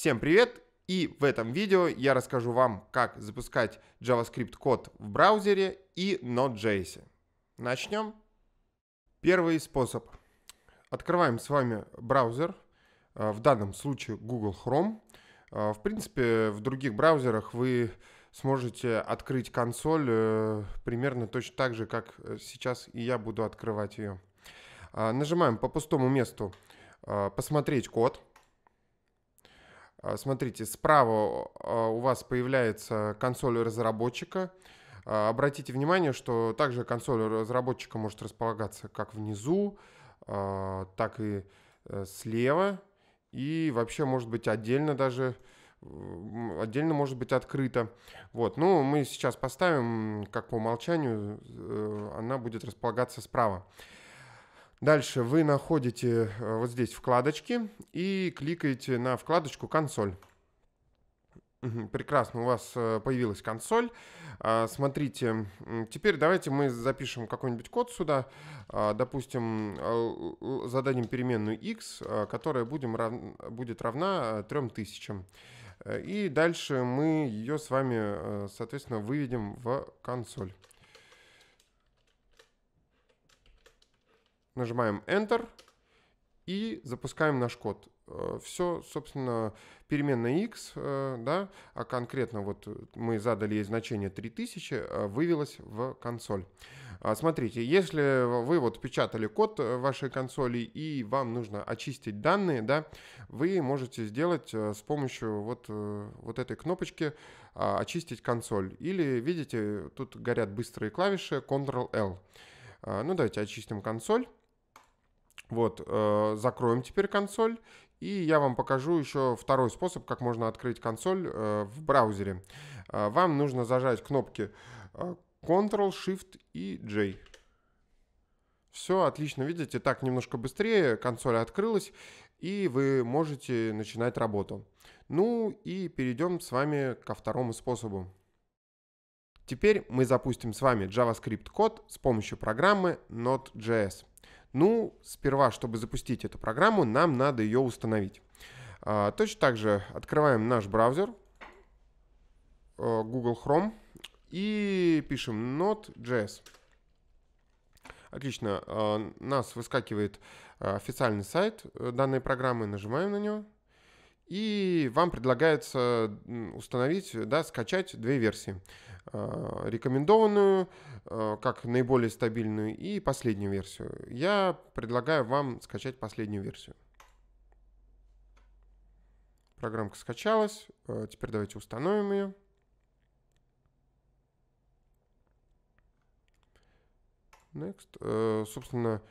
Всем привет! И в этом видео я расскажу вам, как запускать JavaScript код в браузере и Node.js. Начнем. Первый способ. Открываем с вами браузер, э, в данном случае Google Chrome. Э, в принципе, в других браузерах вы сможете открыть консоль э, примерно точно так же, как сейчас и я буду открывать ее. Нажимаем по пустому месту «Посмотреть код». А, смотрите, справа а, у вас появляется консоль разработчика. А, обратите внимание, что также консоль разработчика может располагаться как внизу, так и э, слева. И вообще может быть отдельно даже отдельно может быть открыта. Вот, ну, мы сейчас поставим, как по умолчанию, э, она будет располагаться справа. Дальше вы находите э, вот здесь вкладочки и кликаете на вкладочку «Консоль». Прекрасно, у вас э, появилась консоль. А, смотрите, теперь давайте мы запишем какой-нибудь код сюда. А, допустим, э, зададим переменную x, которая будем, будет равна 3000. И дальше мы ее с вами, соответственно, выведем в консоль. нажимаем Enter и запускаем наш код. Э, Все, собственно, переменная x, э, да, а конкретно вот мы задали ей значение 3000, э, вывелось в консоль. А, смотрите, если вы вот печатали код вашей консоли и вам нужно очистить данные, да, вы можете сделать с помощью вот, вот этой кнопочки а, очистить консоль. Или, видите, тут горят быстрые клавиши Ctrl-L. А, ну, давайте очистим консоль. Вот, э, закроем теперь консоль. И я вам покажу еще второй способ, как можно открыть консоль э, в браузере. Э, вам нужно зажать кнопки э, Ctrl, Shift и J. Все, отлично, видите, так немножко быстрее консоль открылась, и вы можете начинать работу. Ну и перейдем с вами ко второму способу. Теперь мы запустим с вами JavaScript код с помощью программы Node.js. Ну, сперва, чтобы запустить эту программу, нам надо ее установить. А, точно так же открываем наш браузер э, Google Chrome и пишем Node.js. Отлично, э, нас выскакивает э, официальный сайт данной программы, нажимаем на него – и вам предлагается установить, да, скачать две версии. А, рекомендованную, а, как наиболее стабильную, и последнюю версию. Я предлагаю вам скачать последнюю версию. Программка скачалась. А, теперь давайте установим ее. Next. Э, собственно,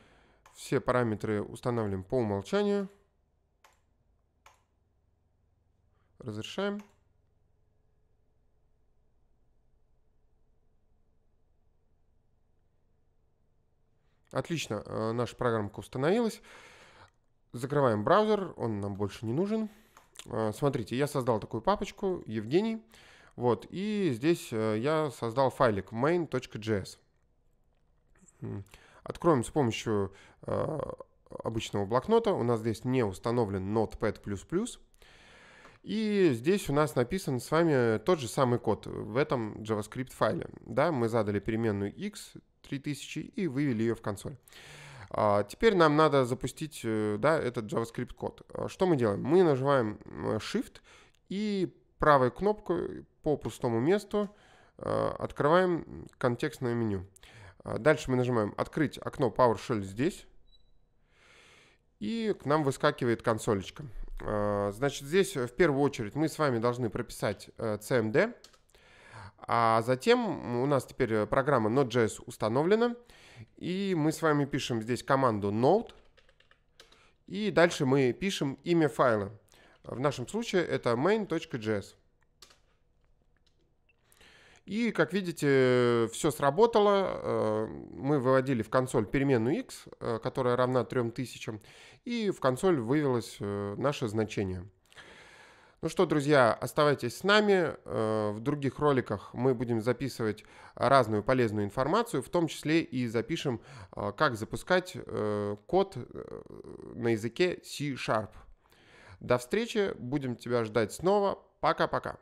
все параметры устанавливаем по умолчанию. разрешаем. Отлично, э, наша программка установилась. Закрываем браузер, он нам больше не нужен. Э, смотрите, я создал такую папочку Евгений. Вот, и здесь э, я создал файлик main.js. Откроем с помощью обычного блокнота. У нас здесь не установлен Notepad++. И здесь у нас написан с вами тот же самый код в этом JavaScript файле. Да, мы задали переменную x 3000 и вывели ее в консоль. А теперь нам надо запустить э, да, этот JavaScript код. А, что мы делаем? Мы нажимаем э, Shift и правой кнопкой по пустому месту э, открываем контекстное меню. А, дальше мы нажимаем «Открыть окно PowerShell здесь». И к нам выскакивает консолечка. А, значит, здесь э, в первую очередь мы с вами должны прописать э, CMD, а затем у нас теперь э, программа Node.js установлена, и мы с вами пишем здесь команду node, и дальше мы пишем имя файла. В нашем случае это main.js. И, как видите, все сработало. Э, мы выводили в консоль переменную x, э, которая равна 3000, и в консоль вывелось э, наше значение. Ну что, друзья, оставайтесь с нами. В других роликах мы будем записывать разную полезную информацию, в том числе и запишем, как запускать код на языке C-Sharp. До встречи, будем тебя ждать снова. Пока-пока.